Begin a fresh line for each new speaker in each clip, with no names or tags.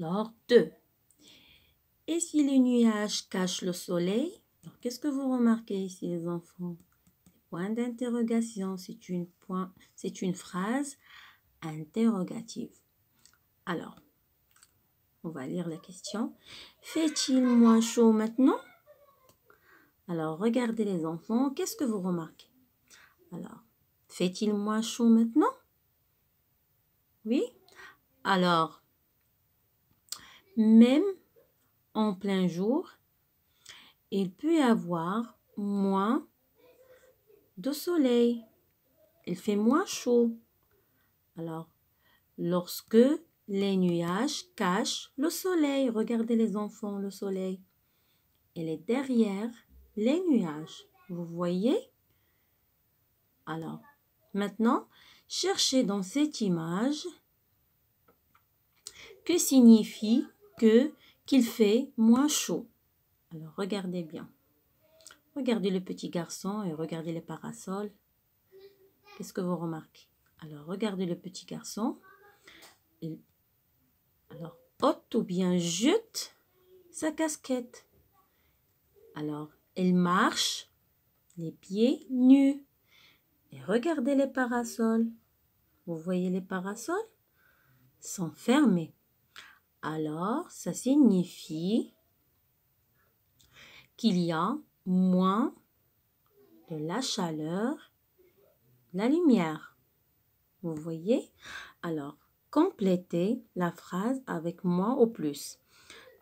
Alors, deux. Et si les nuages cachent le soleil Qu'est-ce que vous remarquez ici, les enfants Point d'interrogation, c'est une, point, une phrase interrogative. Alors, on va lire la question. Fait-il moins chaud maintenant Alors, regardez les enfants, qu'est-ce que vous remarquez Alors, fait-il moins chaud maintenant Oui Alors, même en plein jour, il peut y avoir moins de soleil. Il fait moins chaud. Alors, lorsque les nuages cachent le soleil, regardez les enfants, le soleil, il est derrière les nuages. Vous voyez Alors, maintenant, cherchez dans cette image que signifie qu'il fait moins chaud. Alors regardez bien. Regardez le petit garçon et regardez les parasols. Qu'est-ce que vous remarquez Alors regardez le petit garçon. Alors ôte ou bien jute sa casquette. Alors elle marche les pieds nus. Et regardez les parasols. Vous voyez les parasols sont fermés alors ça signifie qu'il y a moins de la chaleur, la lumière. Vous voyez Alors, complétez la phrase avec moins ou plus.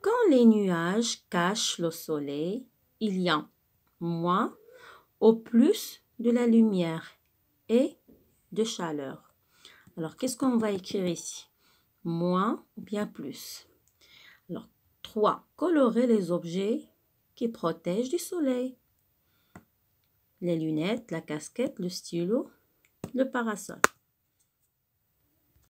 Quand les nuages cachent le soleil, il y a moins au plus de la lumière et de chaleur. Alors, qu'est-ce qu'on va écrire ici moins ou bien plus. Alors, 3. Colorer les objets qui protègent du soleil. Les lunettes, la casquette, le stylo, le parasol.